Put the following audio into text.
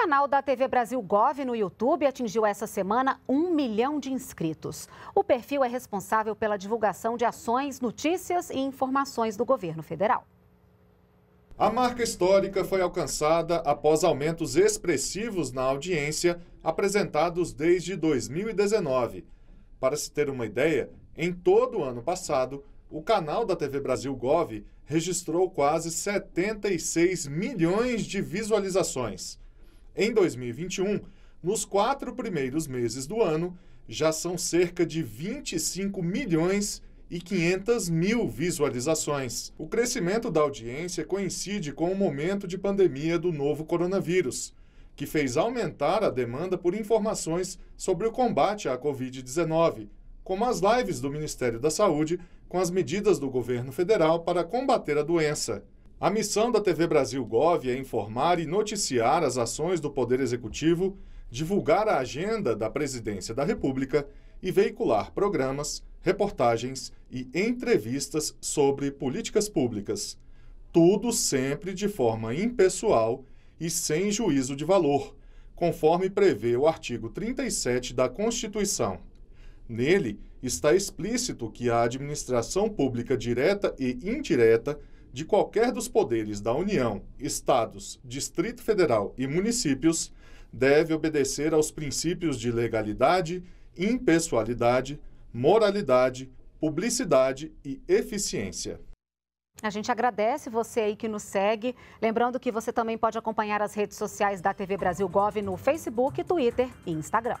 canal da TV Brasil Gov no YouTube atingiu essa semana um milhão de inscritos. O perfil é responsável pela divulgação de ações, notícias e informações do governo federal. A marca histórica foi alcançada após aumentos expressivos na audiência apresentados desde 2019. Para se ter uma ideia, em todo o ano passado, o canal da TV Brasil Gov registrou quase 76 milhões de visualizações. Em 2021, nos quatro primeiros meses do ano, já são cerca de 25 milhões e 500 mil visualizações. O crescimento da audiência coincide com o momento de pandemia do novo coronavírus, que fez aumentar a demanda por informações sobre o combate à Covid-19, como as lives do Ministério da Saúde com as medidas do governo federal para combater a doença. A missão da TV Brasil Gov é informar e noticiar as ações do Poder Executivo, divulgar a agenda da Presidência da República e veicular programas, reportagens e entrevistas sobre políticas públicas. Tudo sempre de forma impessoal e sem juízo de valor, conforme prevê o artigo 37 da Constituição. Nele está explícito que a administração pública direta e indireta de qualquer dos poderes da União, Estados, Distrito Federal e municípios deve obedecer aos princípios de legalidade, impessoalidade, moralidade, publicidade e eficiência. A gente agradece você aí que nos segue. Lembrando que você também pode acompanhar as redes sociais da TV Brasil Gov no Facebook, Twitter e Instagram.